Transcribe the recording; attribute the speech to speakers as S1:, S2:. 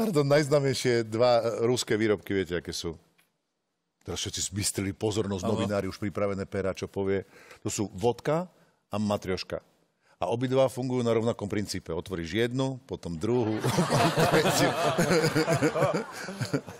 S1: Pardon, najznamejšie dva eh,
S2: ruské výrobky, viete, aké sú?
S1: Teraz všetci zbystrili pozornosť, Aha. novinári už pripravené pera, čo povie. To sú vodka a matrioška. A obidva fungujú na rovnakom princípe. Otvoríš jednu, potom druhú.